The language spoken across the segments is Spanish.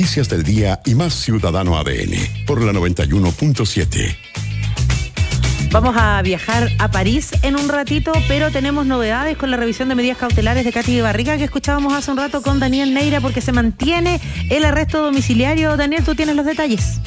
noticias del día y más Ciudadano ADN por la 91.7. Vamos a viajar a París en un ratito, pero tenemos novedades con la revisión de medidas cautelares de Katy Barriga que escuchábamos hace un rato con Daniel Neira porque se mantiene el arresto domiciliario. Daniel, tú tienes los detalles.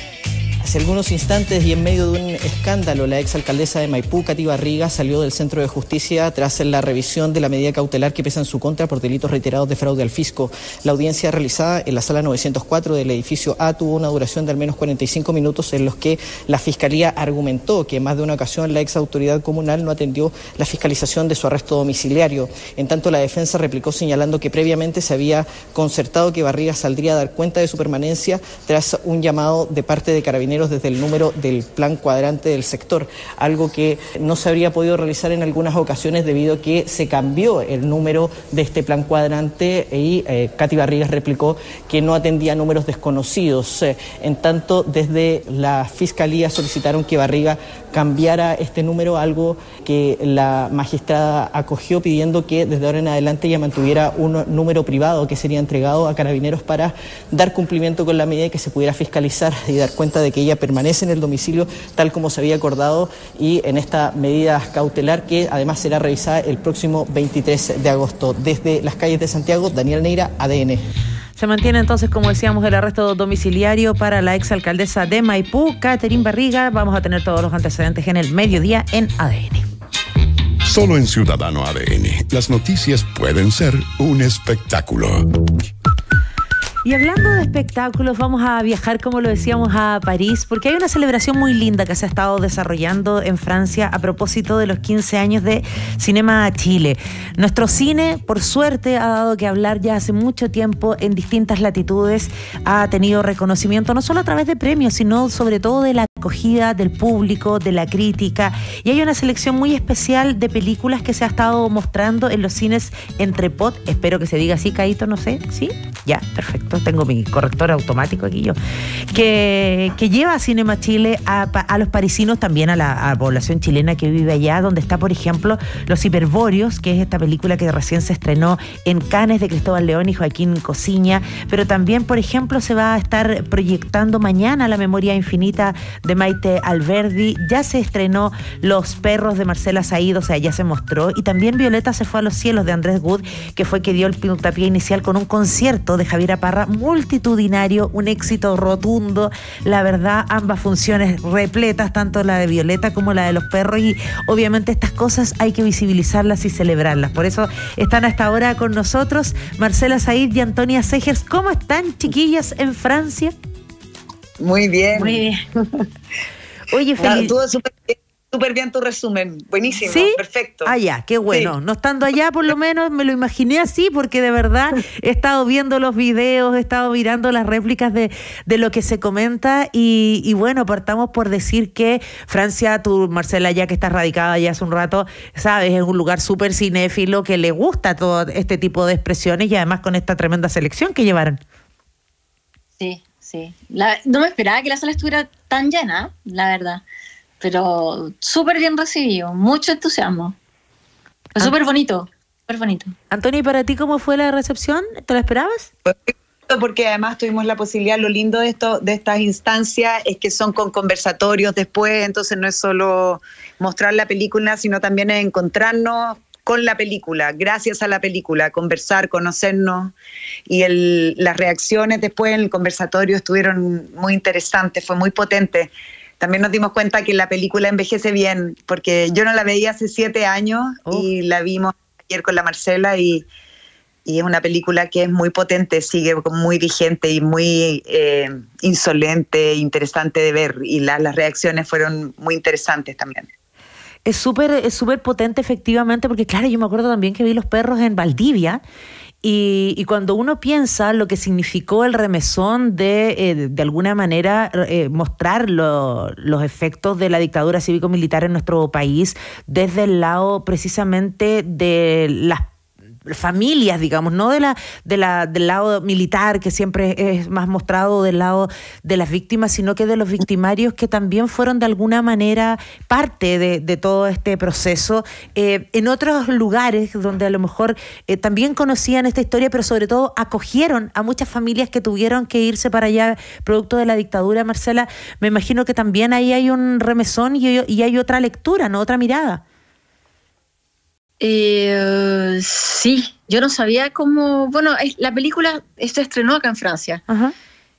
Hace algunos instantes y en medio de un escándalo, la exalcaldesa de Maipú, Cati Barriga, salió del centro de justicia tras la revisión de la medida cautelar que pesa en su contra por delitos reiterados de fraude al fisco. La audiencia realizada en la sala 904 del edificio A tuvo una duración de al menos 45 minutos en los que la fiscalía argumentó que en más de una ocasión la exautoridad comunal no atendió la fiscalización de su arresto domiciliario. En tanto, la defensa replicó señalando que previamente se había concertado que Barriga saldría a dar cuenta de su permanencia tras un llamado de parte de carabineros desde el número del plan cuadrante del sector, algo que no se habría podido realizar en algunas ocasiones debido a que se cambió el número de este plan cuadrante y eh, Katy Barrigas replicó que no atendía números desconocidos. Eh, en tanto, desde la Fiscalía solicitaron que Barriga cambiara este número, algo que la magistrada acogió pidiendo que desde ahora en adelante ella mantuviera un número privado que sería entregado a carabineros para dar cumplimiento con la medida que se pudiera fiscalizar y dar cuenta de que ella permanece en el domicilio tal como se había acordado y en esta medida cautelar que además será revisada el próximo 23 de agosto. Desde las calles de Santiago, Daniel Neira, ADN. Se mantiene entonces, como decíamos, el arresto domiciliario para la exalcaldesa de Maipú, Catherine Barriga. Vamos a tener todos los antecedentes en el mediodía en ADN. Solo en Ciudadano ADN, las noticias pueden ser un espectáculo. Y hablando de espectáculos, vamos a viajar, como lo decíamos, a París, porque hay una celebración muy linda que se ha estado desarrollando en Francia a propósito de los 15 años de Cinema Chile. Nuestro cine, por suerte, ha dado que hablar ya hace mucho tiempo en distintas latitudes, ha tenido reconocimiento no solo a través de premios, sino sobre todo de la del público, de la crítica, y hay una selección muy especial de películas que se ha estado mostrando en los cines entre pot, espero que se diga así, Caíto, no sé, ¿sí? Ya, perfecto, tengo mi corrector automático aquí yo, que, que lleva a Cinema Chile a, los parisinos, también a la, población chilena que vive allá, donde está, por ejemplo, Los Hiperbóreos, que es esta película que recién se estrenó en Canes de Cristóbal León y Joaquín Cociña, pero también, por ejemplo, se va a estar proyectando mañana la memoria infinita de Maite Alberdi, ya se estrenó Los Perros de Marcela Saído, o sea, ya se mostró, y también Violeta se fue a los cielos de Andrés Good, que fue que dio el puntapié inicial con un concierto de Javier Parra multitudinario, un éxito rotundo, la verdad, ambas funciones repletas, tanto la de Violeta como la de Los Perros, y obviamente estas cosas hay que visibilizarlas y celebrarlas, por eso están hasta ahora con nosotros Marcela Said y Antonia Segers. ¿Cómo están, chiquillas, en Francia? Muy bien. Muy bien. Oye, super súper bien, tu resumen, buenísimo, perfecto. Ah, ya, qué bueno. No estando allá, por lo menos me lo imaginé así, porque de verdad he estado viendo los videos, he estado mirando las réplicas de, de lo que se comenta y, y, bueno, partamos por decir que Francia, tú, Marcela, ya que estás radicada ya hace un rato, sabes, es un lugar súper cinéfilo que le gusta todo este tipo de expresiones y además con esta tremenda selección que llevaron. Sí, sí. no me esperaba que la sala estuviera tan llena, la verdad. Pero súper bien recibido, mucho entusiasmo. súper bonito, súper bonito. Antonio, ¿y para ti cómo fue la recepción? ¿Te la esperabas? porque además tuvimos la posibilidad, lo lindo de esto, de estas instancias es que son con conversatorios después, entonces no es solo mostrar la película, sino también encontrarnos con la película, gracias a la película, conversar, conocernos y las reacciones después en el conversatorio estuvieron muy interesantes, fue muy potente. También nos dimos cuenta que la película envejece bien, porque yo no la veía hace siete años y oh. la vimos ayer con la Marcela y, es una película que es muy potente, sigue muy vigente y muy eh, insolente, e interesante de ver y las reacciones fueron muy interesantes también. Es súper es súper potente efectivamente, porque claro, yo me acuerdo también que vi los perros en Valdivia. Y, cuando uno piensa lo que significó el remesón de, eh, de alguna manera, eh, mostrar los efectos de la dictadura cívico-militar en nuestro país desde el lado precisamente de las familias, digamos, no de la, de la, del lado militar, que siempre es más mostrado del lado de las víctimas, sino que de los victimarios que también fueron de alguna manera parte de, todo este proceso, eh, en otros lugares donde a lo mejor eh, también conocían esta historia, pero sobre todo acogieron a muchas familias que tuvieron que irse para allá producto de la dictadura, Marcela, me imagino que también ahí hay un remesón y, y hay otra lectura, ¿no? Otra mirada. Eh, sí, yo no sabía cómo. Bueno, la película se estrenó acá en Francia.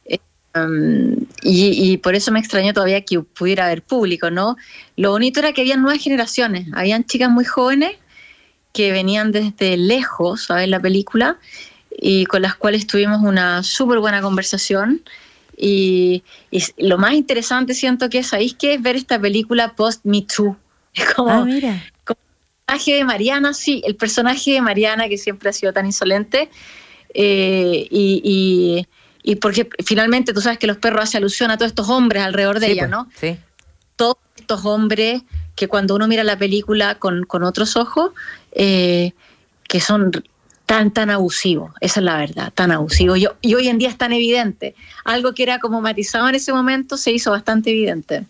Eh, um, y, por eso me extrañó todavía que pudiera haber público, ¿no? Lo bonito era que había nuevas generaciones. Habían chicas muy jóvenes que venían desde lejos a ver la película y con las cuales tuvimos una súper buena conversación. Y, lo más interesante siento que es, ahí que es ver esta película post Me Too? Es como. Ah, el personaje de Mariana, sí, el personaje de Mariana que siempre ha sido tan insolente. Eh, y, porque finalmente tú sabes que los perros hacen alusión a todos estos hombres alrededor de ella, pues, ¿no? Sí. Todos estos hombres que cuando uno mira la película con, otros ojos, eh, que son tan, tan abusivos, esa es la verdad, tan abusivos. y hoy en día es tan evidente. Algo que era como matizado en ese momento se hizo bastante evidente.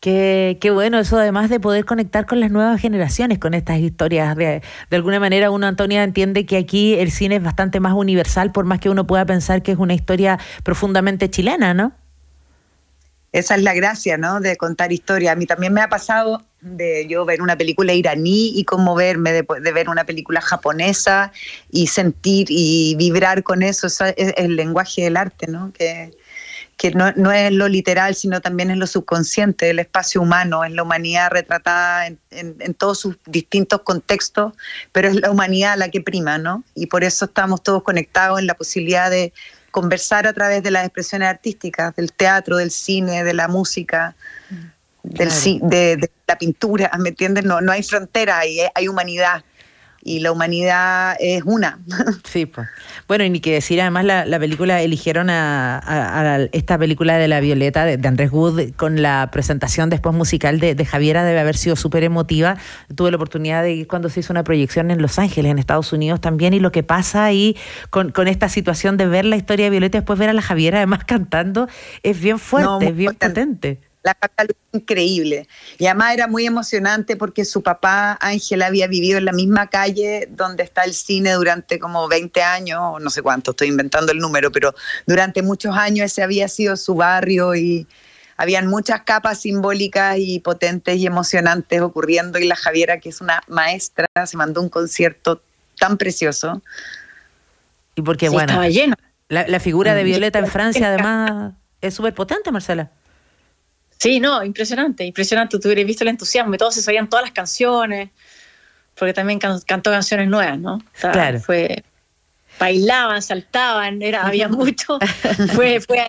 Qué, bueno eso, además de poder conectar con las nuevas generaciones, con estas historias. De, de, alguna manera uno, Antonia, entiende que aquí el cine es bastante más universal, por más que uno pueda pensar que es una historia profundamente chilena, ¿no? Esa es la gracia, ¿no? De contar historia. A mí también me ha pasado de yo ver una película iraní y conmoverme de, de ver una película japonesa y sentir y vibrar con eso. es el lenguaje del arte, ¿no? Que, que no, no, es lo literal, sino también es lo subconsciente, el espacio humano, es la humanidad retratada en, en, todos sus distintos contextos, pero es la humanidad la que prima, ¿no? Y por eso estamos todos conectados en la posibilidad de conversar a través de las expresiones artísticas, del teatro, del cine, de la música, del, de, la pintura, ¿me entiendes? No, no hay frontera, hay, hay humanidad y la humanidad es una. Sí, pues. Bueno, y ni que decir, además la, película, eligieron a, esta película de La Violeta de, Andrés Wood con la presentación después musical de, Javiera, debe haber sido súper emotiva. Tuve la oportunidad de ir cuando se hizo una proyección en Los Ángeles, en Estados Unidos también, y lo que pasa ahí con, esta situación de ver la historia de Violeta y después ver a la Javiera además cantando, es bien fuerte, es bien potente la es increíble. Y además era muy emocionante porque su papá, Ángel, había vivido en la misma calle donde está el cine durante como 20 años, no sé cuánto, estoy inventando el número, pero durante muchos años ese había sido su barrio y habían muchas capas simbólicas y potentes y emocionantes ocurriendo. Y la Javiera, que es una maestra, se mandó un concierto tan precioso. Y porque, bueno, La, la figura de mm. Violeta en Francia, además, es súper potente, Marcela. Sí, no, impresionante, impresionante. Tú hubieras visto el entusiasmo todos se sabían todas las canciones, porque también cantó canciones nuevas, ¿no? O claro. Fue, bailaban, saltaban, era, había mucho. fue, fue,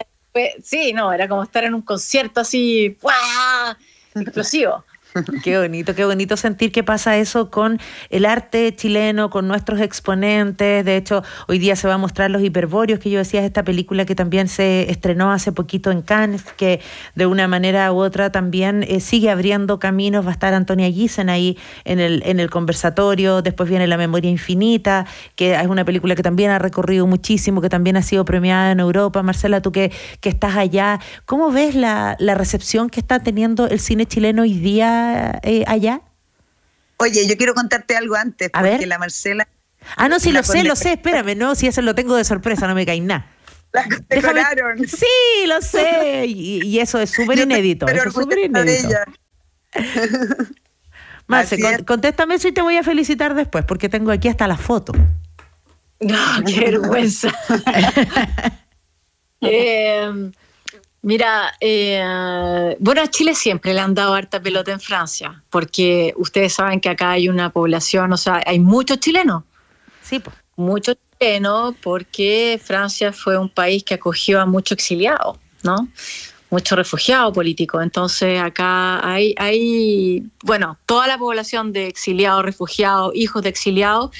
sí, no, era como estar en un concierto así, ¡buah! explosivo. Qué bonito, qué bonito sentir que pasa eso con el arte chileno, con nuestros exponentes. De hecho, hoy día se va a mostrar Los hiperborios que yo decía esta película que también se estrenó hace poquito en Cannes, que de una manera u otra también eh, sigue abriendo caminos. Va a estar Antonia Gissen ahí en el, en el conversatorio. Después viene La Memoria Infinita, que es una película que también ha recorrido muchísimo, que también ha sido premiada en Europa. Marcela, tú que, que estás allá, ¿cómo ves la recepción que está teniendo el cine chileno hoy día? Eh, allá, Oye, yo quiero contarte algo antes, A porque ver. la Marcela... Ah, no, sí, lo sé, lo sé, espérame, no, si eso lo tengo de sorpresa, no me cae nada. La condecoraron. Sí, lo sé, y, eso es súper inédito, pero es súper inédito. Marce, contéstame si te voy a felicitar después, porque tengo aquí hasta la foto. No, qué vergüenza. eh, Mira, eh, bueno, a Chile siempre le han dado harta pelota en Francia, porque ustedes saben que acá hay una población, o sea, hay muchos chilenos. Sí, pues. Muchos chilenos, porque Francia fue un país que acogió a muchos exiliados, ¿no? Muchos refugiados políticos. Entonces, acá hay, hay, bueno, toda la población de exiliados, refugiados, hijos de exiliados.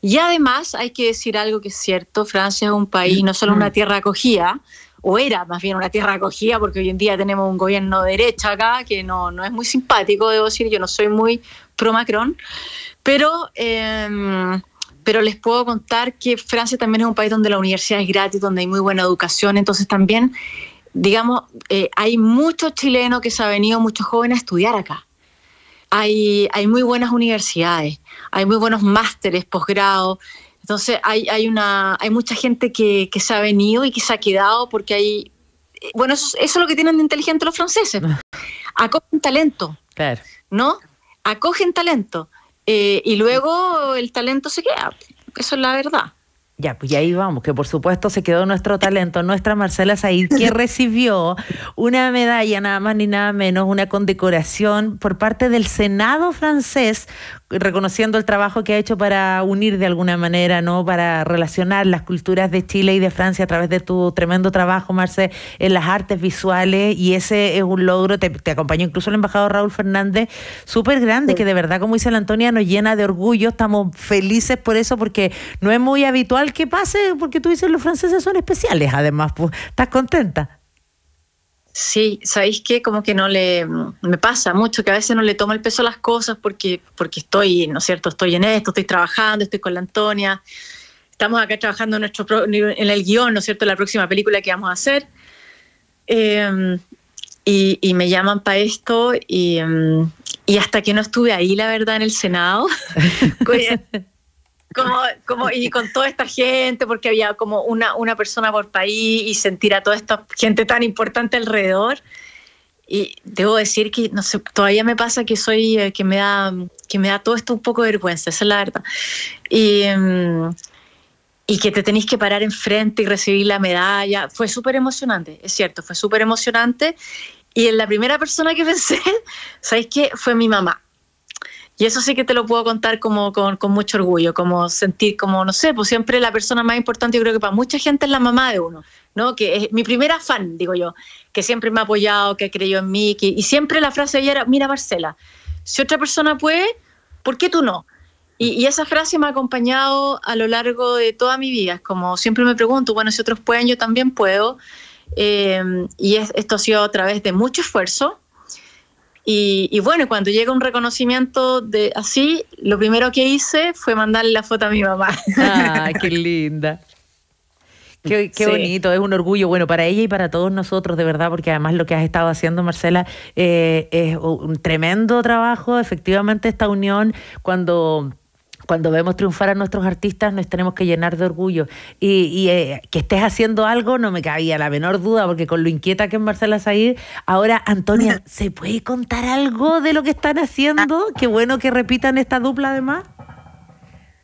Y además, hay que decir algo que es cierto: Francia es un país, no solo una mm. tierra acogida, o era más bien una tierra acogida, porque hoy en día tenemos un gobierno de derecha acá, que no, no es muy simpático, debo decir, yo no soy muy pro Macron, pero, em, pero les puedo contar que Francia también es un país donde la universidad es gratis, donde hay muy buena educación, entonces también, digamos, eh, hay muchos chilenos que se han venido, muchos jóvenes a estudiar acá. Hay, hay muy buenas universidades, hay muy buenos másteres, posgrados, entonces hay, hay, una, hay mucha gente que, que se ha venido y que se ha quedado porque hay... Eh, bueno, eso, es lo que tienen de inteligente los franceses. Acogen talento, ¿no? Acogen talento eh, y luego el talento se queda. Eso es la verdad. Ya, pues ya ahí vamos, que por supuesto se quedó nuestro talento, nuestra Marcela Said, que recibió una medalla, nada más ni nada menos, una condecoración por parte del Senado francés, reconociendo el trabajo que ha hecho para unir de alguna manera, ¿no? Para relacionar las culturas de Chile y de Francia a través de tu tremendo trabajo, Marce, en las artes visuales, y ese es un logro, te, te incluso el embajador Raúl Fernández, súper grande, que de verdad, como dice la Antonia, nos llena de orgullo, estamos felices por eso, porque no es muy habitual que pase, porque tú dices los franceses son especiales, además, pues, ¿estás contenta? Sí, sabéis que como que no le me pasa mucho que a veces no le tomo el peso a las cosas porque porque estoy, ¿no es cierto? Estoy en esto, estoy trabajando, estoy con la Antonia. Estamos acá trabajando en nuestro en el guión, ¿no es cierto? La próxima película que vamos a hacer. Em, y, me llaman para esto y, em, y hasta que no estuve ahí, la verdad, en el Senado, como, y con toda esta gente, porque había como una, una persona por país y sentir a toda esta gente tan importante alrededor. Y debo decir que no sé, todavía me pasa que soy, eh, que me da, que me da todo esto un poco de vergüenza, esa es la verdad. Y, mm, y que te tenéis que parar enfrente y recibir la medalla. Fue súper emocionante, es cierto, fue súper emocionante. Y en la primera persona que pensé, ¿sabéis qué? Fue mi mamá. Y eso sí que te lo puedo contar como con, mucho orgullo, como sentir como, no sé, pues siempre la persona más importante yo creo que para mucha gente es la mamá de uno, ¿no? Que es mi primera fan, digo yo, que siempre me ha apoyado, que creyó en mí, y siempre la frase de ella era, mira Marcela, si otra persona puede, ¿por qué tú no? Y, esa frase me ha acompañado a lo largo de toda mi vida, es como siempre me pregunto, bueno, si otros pueden, yo también puedo. Eh, y es, esto ha sido a través de mucho esfuerzo, y, bueno, cuando llega un reconocimiento de así, lo primero que hice fue mandarle la foto a mi mamá. Ah, qué linda. Qué, bonito, es un orgullo, bueno, para ella y para todos nosotros, de verdad, porque además lo que has estado haciendo, Marcela, eh, es un tremendo trabajo, efectivamente, esta unión, cuando cuando vemos triunfar a nuestros artistas nos tenemos que llenar de orgullo. Y, eh, que estés haciendo algo no me cabía la menor duda, porque con lo inquieta que es Marcela Said, ahora Antonia, ¿se puede contar algo de lo que están haciendo? Ah. Qué bueno que repitan esta dupla además.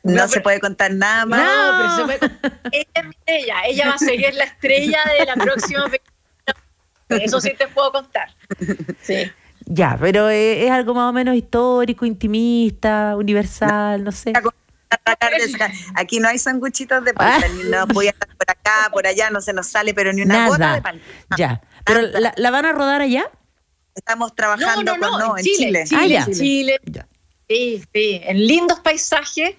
No, se puede contar nada más. No, pero ella ella va a seguir la estrella de la próxima Eso sí te puedo contar. Sí. Ya, pero eh, es, algo más o menos histórico, intimista, universal, no, sé. Aquí no hay sanguchitos de pan. no voy estar por acá, por allá, no se nos sale, pero ni una gota de pan. Ya, pero la, van a rodar allá? Estamos trabajando con, no, en Chile. Ah, sí, sí, en lindos paisajes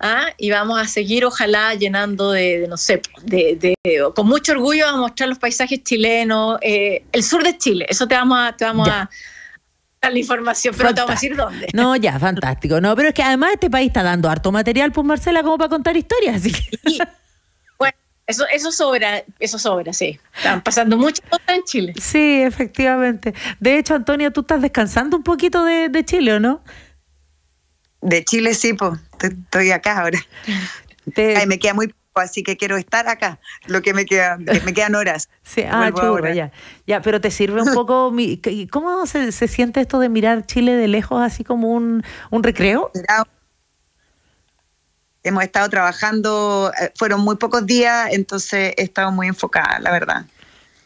¿ah? y vamos a seguir, ojalá, llenando de, no sé, de, de, con mucho orgullo a mostrar los paisajes chilenos, eh, el sur de Chile, eso te vamos a... Te vamos la información, pero te vamos a decir dónde. No, ya, fantástico. No, pero es que además este país está dando harto material, pues Marcela, como para contar historias. Así bueno, eso, eso sobra, eso sobra, sí. Están pasando muchas cosas en Chile. Sí, efectivamente. De hecho, Antonia, tú estás descansando un poquito de, de Chile, ¿o no? De Chile sí, estoy acá ahora. me queda muy poco, así que quiero estar acá. Lo que me queda, me quedan horas. Sí, ah, chulo, ya. ya. Pero te sirve un poco. ¿Cómo se, siente esto de mirar Chile de lejos, así como un, recreo? Hemos estado trabajando, eh, fueron muy pocos días, entonces he estado muy enfocada, la verdad,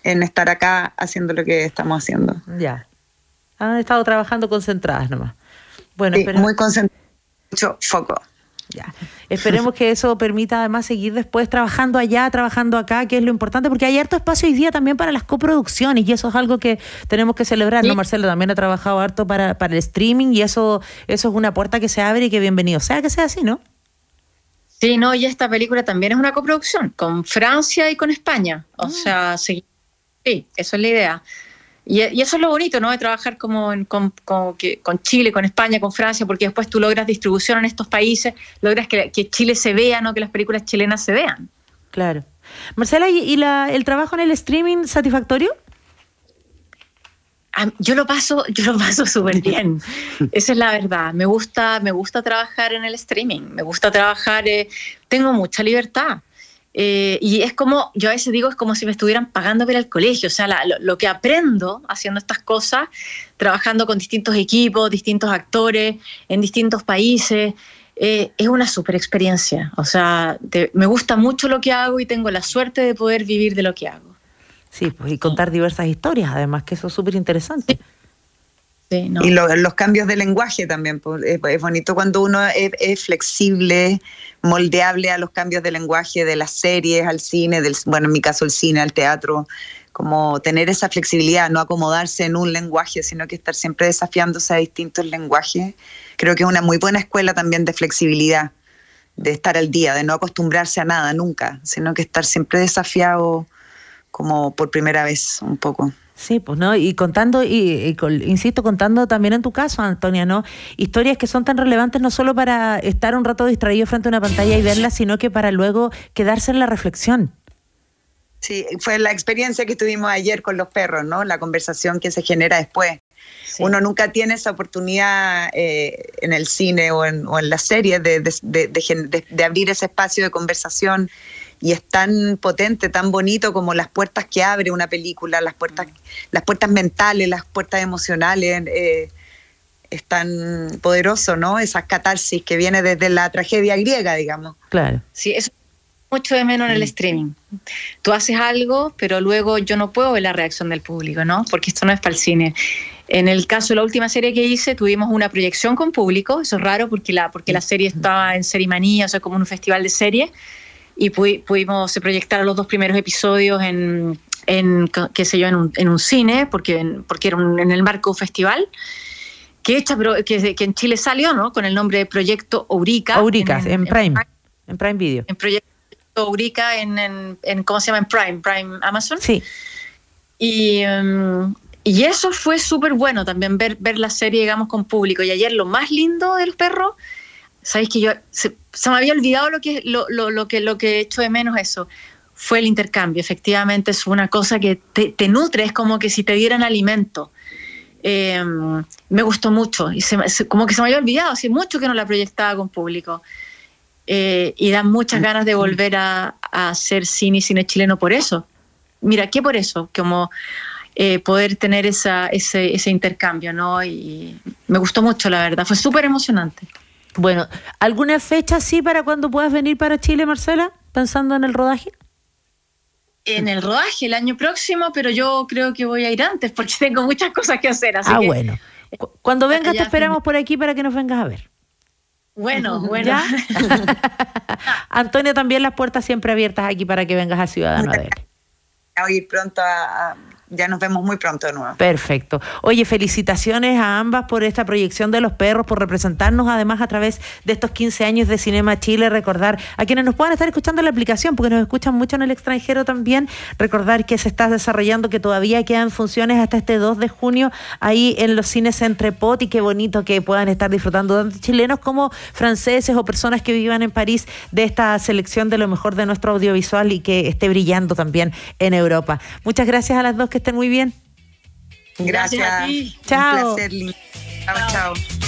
en estar acá haciendo lo que estamos haciendo. Ya. Han ah, estado trabajando concentradas nomás. Bueno, muy concentrado, mucho foco. Ya. Esperemos que eso permita además seguir después trabajando allá, trabajando acá, que es lo importante, porque hay harto espacio hoy día también para las coproducciones y eso es algo que tenemos que celebrar, Marcelo también ha trabajado harto para, para el streaming y eso, eso es una puerta que se abre y que bienvenido sea que sea así, ¿no? Sí, no, y esta película también es una coproducción con Francia y con España, o ah. sea, sí, sí, eso es la idea. Y, eso es lo bonito, ¿no? De trabajar como con, Chile, con España, con Francia, porque después tú logras distribución en estos países, logras que, Chile se vea, ¿no? Que las películas chilenas se vean. Claro. Marcela, ¿y, el trabajo en el streaming satisfactorio? Ah, yo lo paso yo lo paso súper bien esa es la verdad me gusta me gusta trabajar en el streaming me gusta trabajar eh, tengo mucha libertad eh, y es como, yo a veces digo, es como si me estuvieran pagando para el colegio. O sea, lo, que aprendo haciendo estas cosas, trabajando con distintos equipos, distintos actores, en distintos países, eh, es una super experiencia. O sea, me gusta mucho lo que hago y tengo la suerte de poder vivir de lo que hago. Sí, pues, y contar diversas historias, además, que eso es súper interesante. Y los cambios de lenguaje también. Es bonito cuando uno es, flexible, moldeable a los cambios de lenguaje de las series al cine, del, bueno, en mi caso el cine, al teatro. Como tener esa flexibilidad, no acomodarse en un lenguaje, sino que estar siempre desafiándose a distintos lenguajes. Creo que es una muy buena escuela también de flexibilidad, de estar al día, de no acostumbrarse a nada nunca, sino que estar siempre desafiado como por primera vez un poco. Sí, pues no, y contando, y, insisto, contando también en tu caso, Antonia, ¿no? Historias que son tan relevantes no solo para estar un rato distraído frente a una pantalla y verla, sino que para luego quedarse en la reflexión. Sí, fue la experiencia que tuvimos ayer con los perros, ¿no? La conversación que se genera después. Uno nunca tiene esa oportunidad eh, en el cine o en, o en las series de, de abrir ese espacio de conversación y es tan potente, tan bonito como las puertas que abre una película, las puertas, mm. las puertas mentales, las puertas emocionales. Eh, es tan poderoso, ¿no? Esa catarsis que viene desde la tragedia griega, digamos. Claro. Sí, eso mucho de menos en el mm. streaming. Tú haces algo, pero luego yo no puedo ver la reacción del público, ¿no? Porque esto no es para el cine. En el caso de la última serie que hice, tuvimos una proyección con público. Eso es raro porque la, porque la mm. serie estaba en Serimanía, o sea, como un festival de series y pudimos, proyectar los dos primeros episodios en, qué sé yo, en un, cine, porque, porque era en el marco de un festival. Que, hecha, que, en Chile salió, ¿no? Con el nombre de Proyecto Aurica. Aurica, en, en, Prime, en Prime Video. En Proyecto Aurica, en, ¿cómo se llama? En Prime, Prime Amazon. Sí. Y, em, y eso fue súper bueno también, ver, ver la serie, digamos, con público. Y ayer lo más lindo de los perros Sabéis que yo se, me había olvidado lo que, lo, lo, lo, que, lo que he hecho de menos eso. Fue el intercambio, efectivamente, es una cosa que te, nutre, es como que si te dieran alimento. Eh, me gustó mucho y como que se me había olvidado, hace mucho que no la proyectaba con público. Eh, y dan muchas ganas de volver a, a, hacer cine y cine chileno por eso. Mira, ¿qué por eso? Como eh, poder tener esa, ese, ese intercambio, ¿no? Y me gustó mucho, la verdad, fue súper emocionante. Bueno, ¿alguna fecha sí para cuando puedas venir para Chile, Marcela? Pensando en el rodaje. En el rodaje el año próximo, pero yo creo que voy a ir antes porque tengo muchas cosas que hacer. ah, bueno. Cuando vengas te esperamos por aquí para que nos vengas a ver. Bueno, bueno. Antonio, también las puertas siempre abiertas aquí para que vengas a Ciudadano a A ir pronto a ya nos vemos muy pronto de nuevo. Perfecto. Oye, felicitaciones a ambas por esta proyección de Los Perros, por representarnos además a través de estos 15 años de Cinema Chile, recordar a quienes nos puedan estar escuchando en la aplicación, porque nos escuchan mucho en el extranjero también, recordar que se está desarrollando, que todavía quedan funciones hasta este 2 de junio ahí en los cines entre POT y qué bonito que puedan estar disfrutando tanto chilenos como franceses o personas que vivan en París de esta selección de lo mejor de nuestro audiovisual y que esté brillando también en Europa. Muchas gracias a las dos que estén muy bien. Gracias. Un placer, chao. chao.